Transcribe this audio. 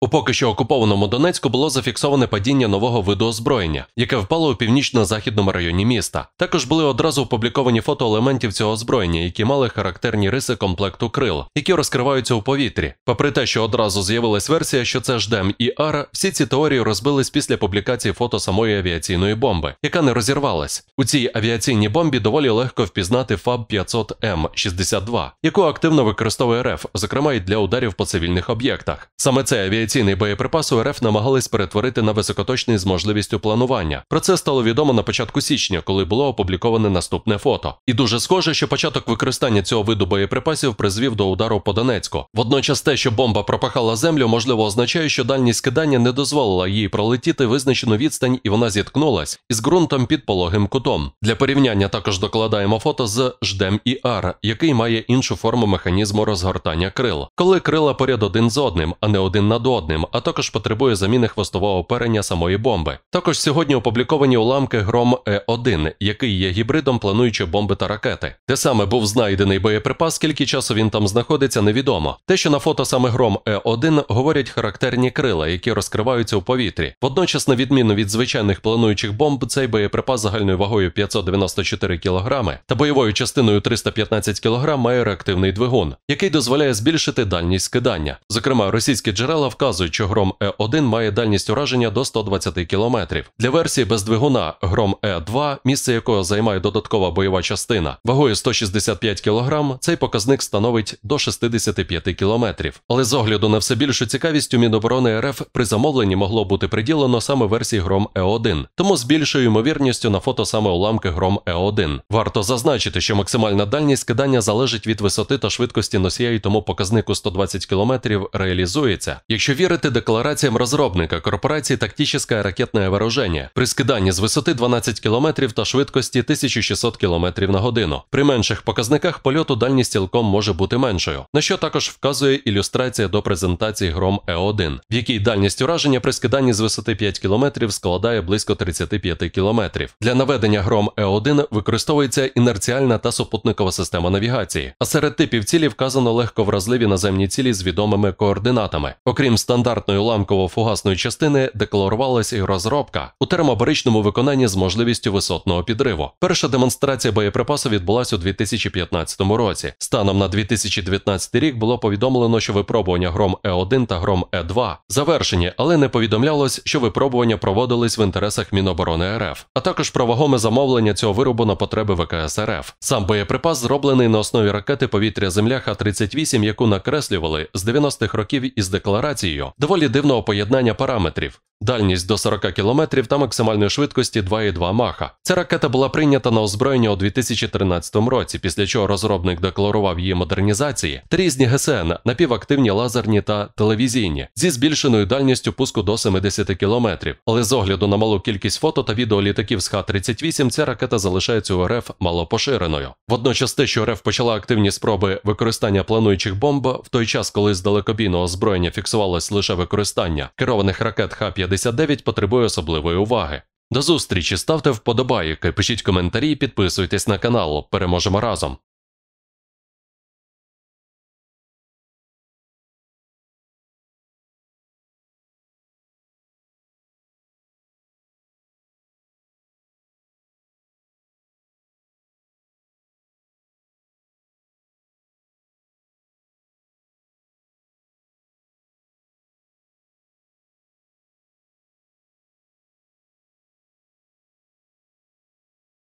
У поки що окупованому Донецьку було зафіксоване падіння нового виду озброєння, яке впало у північно-західному районі міста. Також були одразу опубліковані фото елементів цього озброєння, які мали характерні риси комплекту крил, які розкриваються у повітрі. Попри те, що одразу з'явилась версія, що це ждем і ара, всі ці теорії розбились після публікації фото самої авіаційної бомби, яка не розірвалась. У цій авіаційній бомбі доволі легко впізнати ФАБ 500 М 62 яку активно використовує РФ, зокрема й для ударів по цивільних об'єктах. Саме це авіаційна ціни боєприпасу РФ намагались перетворити на високоточний з можливістю планування. Про це стало відомо на початку січня, коли було опубліковане наступне фото. І дуже схоже, що початок використання цього виду боєприпасів призвів до удару по Донецьку. Водночас, те, що бомба пропахала землю, можливо, означає, що дальність кидання не дозволила їй пролетіти визначену відстань, і вона зіткнулась із ґрунтом під пологим кутом. Для порівняння також докладаємо фото з ждем ІР, який має іншу форму механізму розгортання крил, коли крила поряд один з одним, а не один на до водним, а також потребує заміни хвостового оперення самої бомби. Також сьогодні опубліковані уламки Гром Е1, який є гібридом плануючої бомби та ракети. Де саме був знайдений боєприпас, скільки часу він там знаходиться, невідомо. Те, що на фото саме Гром Е1 говорять характерні крила, які розкриваються у повітрі. Водночас, на відміну від звичайних плануючих бомб, цей боєприпас загальною вагою 594 кг та бойовою частиною 315 кг має реактивний двигун, який дозволяє збільшити дальність скидання. Зокрема, російські джерела вказують, показують, що гром Е1 має дальність ураження до 120 км. Для версії без двигуна гром Е2, місце якого займає додаткова бойова частина, вагою 165 кг, цей показник становить до 65 км. Але з огляду на все більшу цікавість у Міноборони РФ при замовленні могло бути приділено саме версії гром Е1, тому з більшою ймовірністю на фото саме уламки гром Е1. Варто зазначити, що максимальна дальність кидання залежить від висоти та швидкості носія, і тому показнику 120 км реалізується. Якщо верите деклараціям розробника корпорації тактичне ракетне вооруження при скиданні з висоти 12 км та швидкості 1600 км на годину. При менших показниках польоту дальність цілком може бути меншою, на що також вказує ілюстрація до презентації Гром Е1, в якій дальність ураження при скиданні з висоти 5 км складає близько 35 км. Для наведення Гром Е1 використовується інерціальна та супутникова система навігації, а серед типів цілі вказано легковразливі наземні цілі з відомими координатами. Окрім стандартної ламково-фугасної частини декларувалася і розробка у термобаричному виконанні з можливістю висотного підриву. Перша демонстрація боєприпасу відбулася у 2015 році. Станом на 2019 рік було повідомлено, що випробування гром Е1 та гром Е2 завершені, але не повідомлялось, що випробування проводились в інтересах Міноборони РФ, а також про вагоме замовлення цього виробу на потреби ВКС РФ. Сам боєприпас зроблений на основі ракети повітря Земля Х-38, яку накреслювали з 90-х років із декларацією доволі дивного поєднання параметрів дальність до 40 км та максимальної швидкості 2,2 маха. Ця ракета була прийнята на озброєння у 2013 році, після чого розробник декларував її модернізації та різні ГСН, напівактивні лазерні та телевізійні зі збільшеною дальністю пуску до 70 км. Але з огляду на малу кількість фото та відео літаків з Х-38 ця ракета залишається у РФ малопоширеною. Водночас те, що РФ почала активні спроби використання плануючих бомб в той час, коли з далекобійного озброєння фіксувалось лише використання керованих ракет Х-50. 59 потребує особливої уваги. До зустрічі, ставте вподобайки, пишіть коментарі, і підписуйтесь на канал. Переможемо разом.